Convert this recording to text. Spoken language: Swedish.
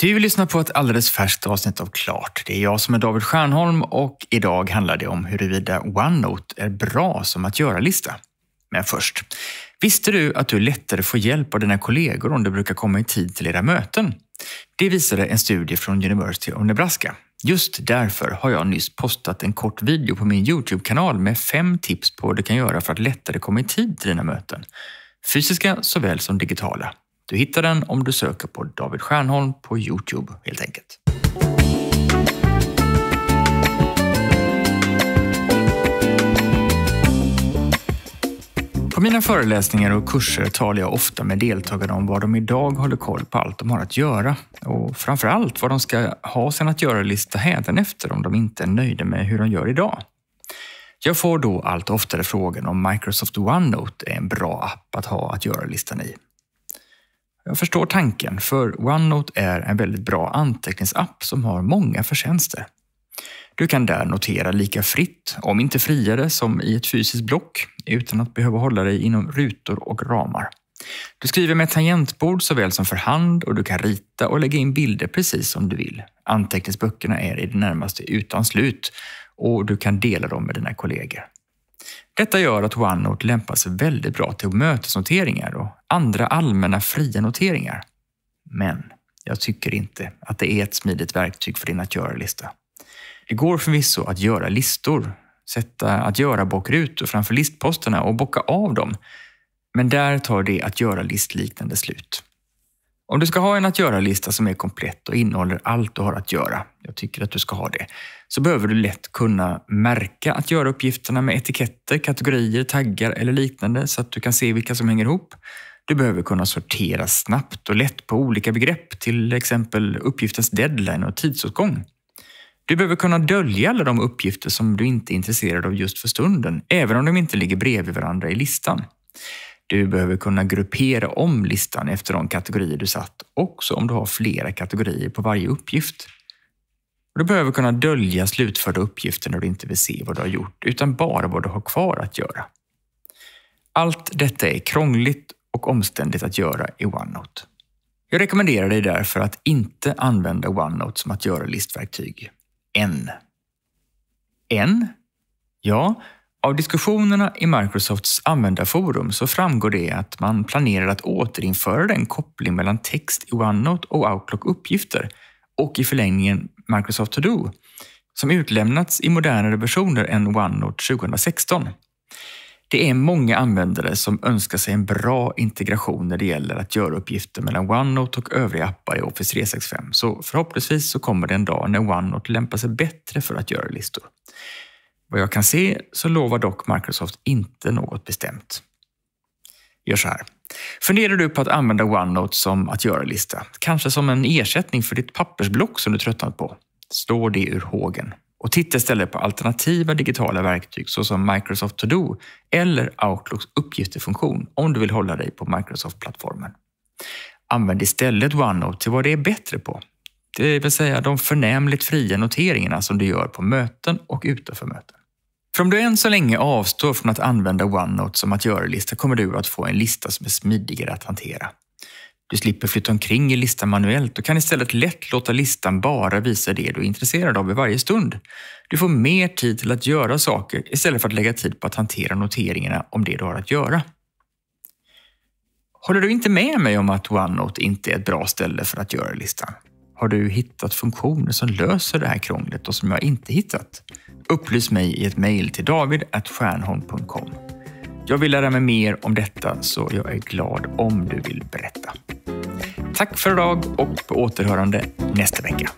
Du lyssnar på ett alldeles färskt avsnitt av Klart. Det är jag som är David Stjernholm och idag handlar det om huruvida OneNote är bra som att göra-lista. Men först, visste du att du lättare får hjälp av dina kollegor om du brukar komma i tid till era möten? Det visade en studie från University of Nebraska. Just därför har jag nyss postat en kort video på min Youtube-kanal med fem tips på vad du kan göra för att lättare komma i tid till dina möten. Fysiska såväl som digitala. Du hittar den om du söker på David Stjernholm på Youtube helt enkelt. På mina föreläsningar och kurser talar jag ofta med deltagarna om vad de idag håller koll på allt de har att göra och framförallt vad de ska ha sin att göra-lista hädanefter om de inte är nöjda med hur de gör idag. Jag får då allt oftare frågan om Microsoft OneNote är en bra app att ha att göra-listan i. Jag förstår tanken, för OneNote är en väldigt bra anteckningsapp som har många förtjänster. Du kan där notera lika fritt, om inte friare, som i ett fysiskt block utan att behöva hålla dig inom rutor och ramar. Du skriver med tangentbord såväl som för hand och du kan rita och lägga in bilder precis som du vill. Anteckningsböckerna är i det närmaste utan slut och du kan dela dem med dina kollegor. Detta gör att OneNote lämpar sig väldigt bra till mötesnoteringar andra allmänna fria noteringar. Men jag tycker inte att det är ett smidigt verktyg för din att göra-lista. Det går förvisso att göra listor, sätta att göra-bockrutor framför listposterna och bocka av dem. Men där tar det att göra-listliknande slut. Om du ska ha en att göra-lista som är komplett och innehåller allt du har att göra, jag tycker att du ska ha det, så behöver du lätt kunna märka att göra-uppgifterna med etiketter, kategorier, taggar eller liknande så att du kan se vilka som hänger ihop du behöver kunna sortera snabbt och lätt på olika begrepp, till exempel uppgiftens deadline och tidsåtgång. Du behöver kunna dölja alla de uppgifter som du inte är intresserad av just för stunden, även om de inte ligger bredvid varandra i listan. Du behöver kunna gruppera om listan efter de kategorier du satt, också om du har flera kategorier på varje uppgift. Du behöver kunna dölja slutförda uppgifter när du inte vill se vad du har gjort, utan bara vad du har kvar att göra. Allt detta är krångligt och omständigt att göra i OneNote. Jag rekommenderar dig därför att inte använda OneNote som att göra listverktyg. Än. Än? Ja, av diskussionerna i Microsofts användarforum så framgår det att man planerar att återinföra den koppling mellan text i OneNote och Outlook-uppgifter och i förlängningen Microsoft To Do som utlämnats i modernare versioner än OneNote 2016. Det är många användare som önskar sig en bra integration när det gäller att göra uppgifter mellan OneNote och övriga appar i Office 365. Så förhoppningsvis så kommer det en dag när OneNote lämpar sig bättre för att göra listor. Vad jag kan se så lovar dock Microsoft inte något bestämt. Gör så här. Funderar du på att använda OneNote som att göra-lista? Kanske som en ersättning för ditt pappersblock som du tröttnat på? Slå det ur hågen och titta istället på alternativa digitala verktyg såsom Microsoft To Do eller Outlooks uppgifterfunktion om du vill hålla dig på Microsoft-plattformen. Använd istället OneNote till vad det är bättre på, det vill säga de förnämligt fria noteringarna som du gör på möten och utanför möten. För om du än så länge avstår från att använda OneNote som att göra-lista kommer du att få en lista som är smidigare att hantera. Du slipper flytta omkring i listan manuellt och kan istället lätt låta listan bara visa det du är intresserad av i varje stund. Du får mer tid till att göra saker istället för att lägga tid på att hantera noteringarna om det du har att göra. Håller du inte med mig om att OneNote inte är ett bra ställe för att göra listan? Har du hittat funktioner som löser det här krånglet och som jag inte hittat? Upplys mig i ett mejl till david.stjärnholm.com. Jag vill lära mig mer om detta så jag är glad om du vill berätta. Tack för idag och på återhörande nästa vecka.